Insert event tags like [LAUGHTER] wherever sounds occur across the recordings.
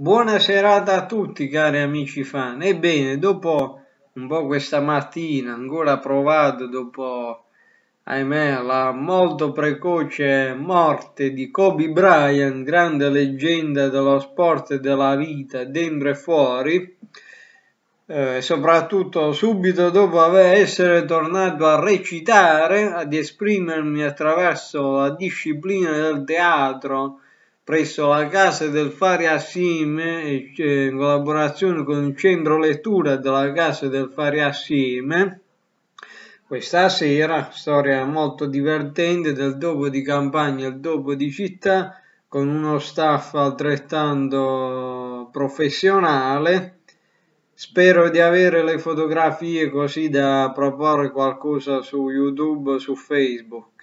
Buona serata a tutti cari amici fan. Ebbene, dopo un po' questa mattina, ancora provato dopo, ahimè, la molto precoce morte di Kobe Bryant, grande leggenda dello sport e della vita dentro e fuori, eh, soprattutto subito dopo aver essere tornato a recitare, ad esprimermi attraverso la disciplina del teatro, presso la casa del Fare Asim eh, in collaborazione con il centro lettura della casa del Fare Asim questa sera storia molto divertente del dopo di campagna e il dopo di città con uno staff altrettanto professionale spero di avere le fotografie così da proporre qualcosa su youtube o su facebook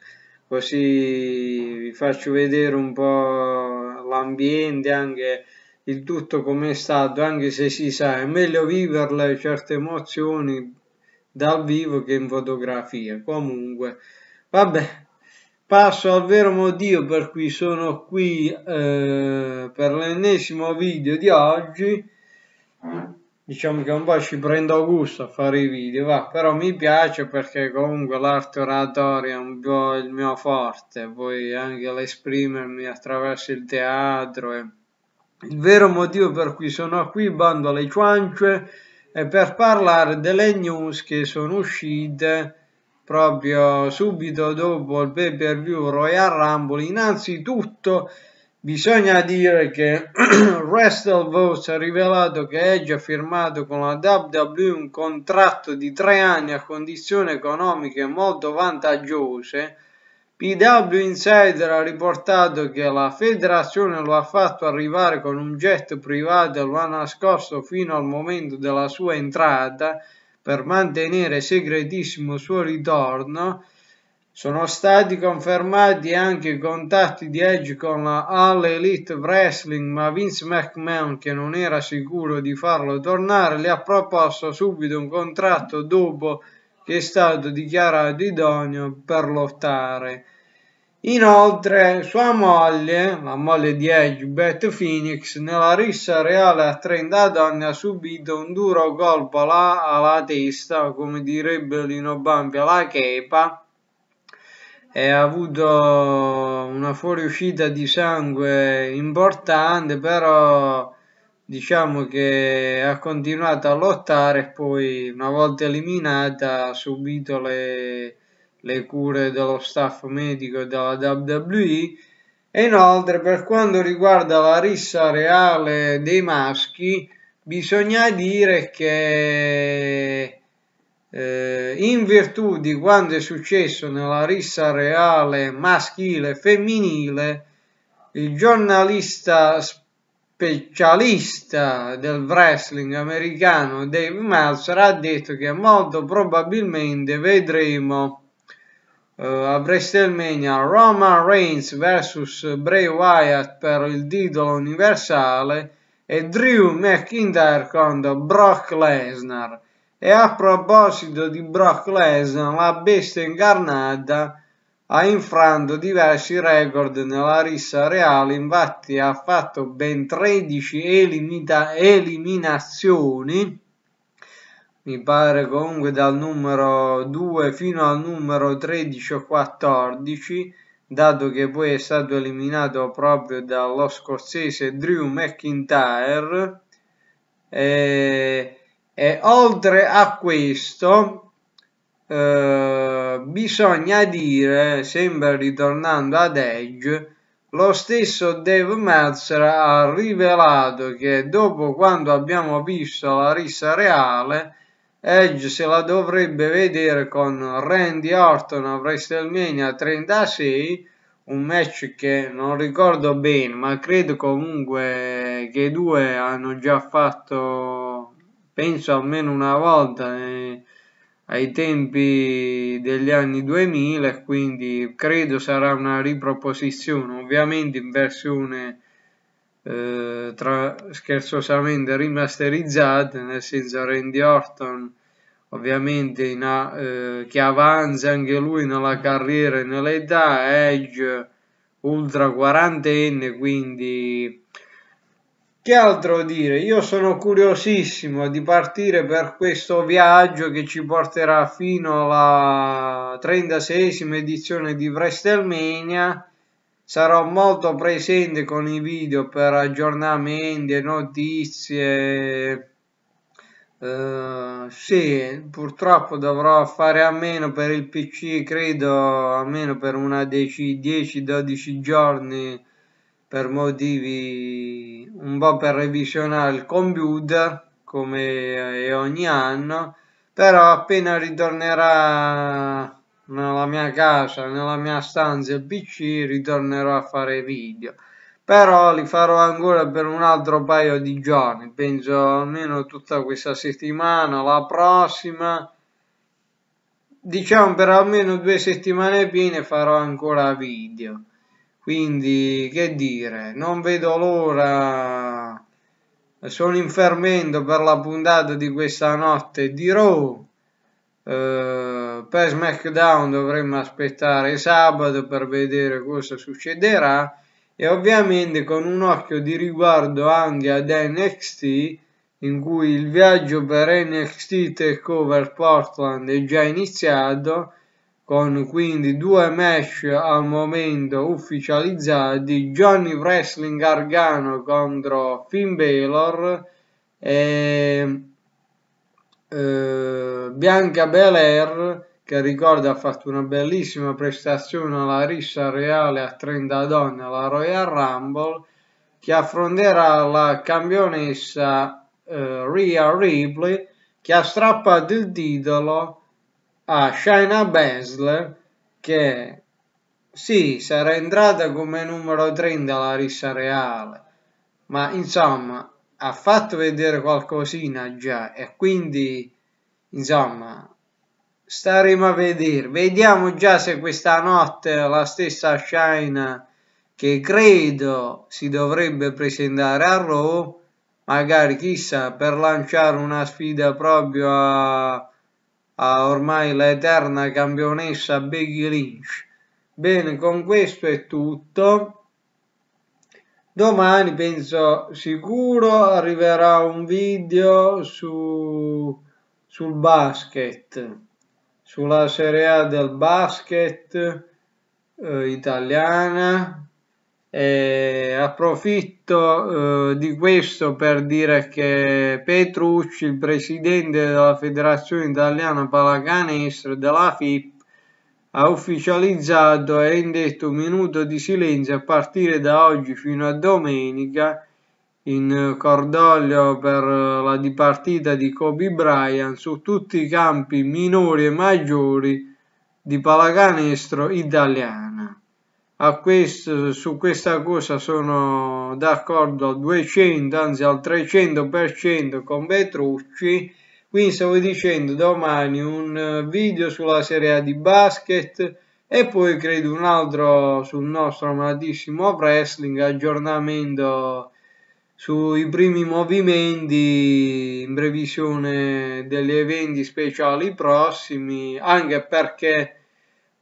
così vi faccio vedere un po' l'ambiente anche il tutto com'è stato anche se si sa è meglio viverle certe emozioni dal vivo che in fotografia comunque vabbè passo al vero motivo per cui sono qui eh, per l'ennesimo video di oggi diciamo che un po' ci prendo gusto a fare i video, va, però mi piace perché comunque l'arte oratoria è un po' il mio forte, poi anche l'esprimermi attraverso il teatro. E... Il vero motivo per cui sono qui, bando alle ciance, è per parlare delle news che sono uscite proprio subito dopo il pay per view Royal Rumble. Innanzitutto Bisogna dire che WrestleVotes [CLEARS THROAT] ha rivelato che Edge ha firmato con la WWE un contratto di tre anni a condizioni economiche molto vantaggiose. PW Insider ha riportato che la federazione lo ha fatto arrivare con un jet privato e lo ha nascosto fino al momento della sua entrata per mantenere segretissimo il suo ritorno sono stati confermati anche i contatti di Edge con la All Elite Wrestling, ma Vince McMahon, che non era sicuro di farlo tornare, le ha proposto subito un contratto dopo che è stato dichiarato idoneo per lottare. Inoltre, sua moglie, la moglie di Edge, Beth Phoenix, nella rissa reale a 30 donne ha subito un duro colpo alla, alla testa, come direbbe Lino Bambi, alla chepa, e ha avuto una fuoriuscita di sangue importante, però diciamo che ha continuato a lottare e poi una volta eliminata ha subito le, le cure dello staff medico e della WWE e inoltre per quanto riguarda la rissa reale dei maschi bisogna dire che eh, in virtù di quanto è successo nella rissa reale maschile e femminile, il giornalista specialista del wrestling americano Dave Meltzer ha detto che molto probabilmente vedremo eh, a WrestleMania Roman Reigns vs Bray Wyatt per il titolo universale e Drew McIntyre contro Brock Lesnar. E a proposito di Brock Lesnar, la bestia incarnata ha infranto diversi record nella rissa reale, infatti ha fatto ben 13 elimita- eliminazioni, mi pare comunque dal numero 2 fino al numero 13 o 14, dato che poi è stato eliminato proprio dallo scozzese Drew McIntyre. E e oltre a questo, eh, bisogna dire, sempre ritornando ad Edge, lo stesso Dave Meltzer ha rivelato che dopo quando abbiamo visto la rissa reale, Edge se la dovrebbe vedere con Randy Orton a WrestleMania 36, un match che non ricordo bene, ma credo comunque che i due hanno già fatto penso almeno una volta eh, ai tempi degli anni 2000 quindi credo sarà una riproposizione ovviamente in versione eh, tra, scherzosamente rimasterizzata nel senso Randy Orton ovviamente a, eh, che avanza anche lui nella carriera e nell'età Edge ultra quarantenne quindi che altro dire? Io sono curiosissimo di partire per questo viaggio che ci porterà fino alla 36esima edizione di WrestleMania. Sarò molto presente con i video per aggiornamenti e notizie. Uh, sì, purtroppo dovrò fare a meno per il PC, credo, almeno per una 10-12 giorni per motivi un po' per revisionare il computer come ogni anno però appena ritornerà nella mia casa nella mia stanza il pc ritornerò a fare video però li farò ancora per un altro paio di giorni penso almeno tutta questa settimana la prossima diciamo per almeno due settimane piene farò ancora video quindi che dire non vedo l'ora sono in fermento per la puntata di questa notte di Raw eh, per SmackDown dovremmo aspettare sabato per vedere cosa succederà e ovviamente con un occhio di riguardo anche ad NXT in cui il viaggio per NXT Takeover Portland è già iniziato con quindi due match al momento ufficializzati Johnny Wrestling Gargano contro Finn Balor e eh, Bianca Belair che ricorda ha fatto una bellissima prestazione alla rissa reale a 30 donne alla Royal Rumble che affronterà la campionessa eh, Rhea Ripley che ha strappato il titolo a Shaina Baszler che sì, sarà entrata come numero 30 alla rissa reale, ma insomma ha fatto vedere qualcosina già e quindi insomma staremo a vedere. Vediamo già se questa notte la stessa Shaina che credo si dovrebbe presentare a Raw, magari chissà per lanciare una sfida proprio a a ah, ormai l'eterna campionessa Becky Lynch. Bene, con questo è tutto. Domani penso sicuro arriverà un video su, sul basket, sulla Serie A del basket eh, italiana eh, approfitto eh, di questo per dire che Petrucci, il presidente della Federazione Italiana Pallacanestro della FIP, ha ufficializzato e indetto un minuto di silenzio a partire da oggi fino a domenica in cordoglio per la dipartita di Kobe Bryant su tutti i campi minori e maggiori di pallacanestro italiano a questo, su questa cosa sono d'accordo al 200 anzi al 300% con Petrucci quindi stavo dicendo domani un video sulla Serie A di basket e poi credo un altro sul nostro amatissimo wrestling aggiornamento sui primi movimenti in previsione degli eventi speciali prossimi anche perché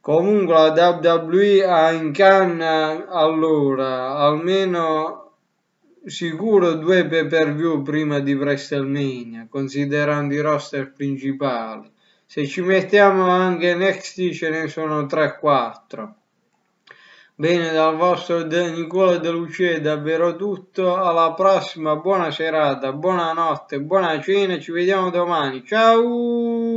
Comunque la WWE ha in canna allora almeno sicuro due pay per view prima di WrestleMania, considerando i roster principali. Se ci mettiamo anche NXT ce ne sono 3-4. Bene, dal vostro De Nicola De Lucia è davvero tutto. Alla prossima, buona serata, buonanotte, buona cena, ci vediamo domani. Ciao!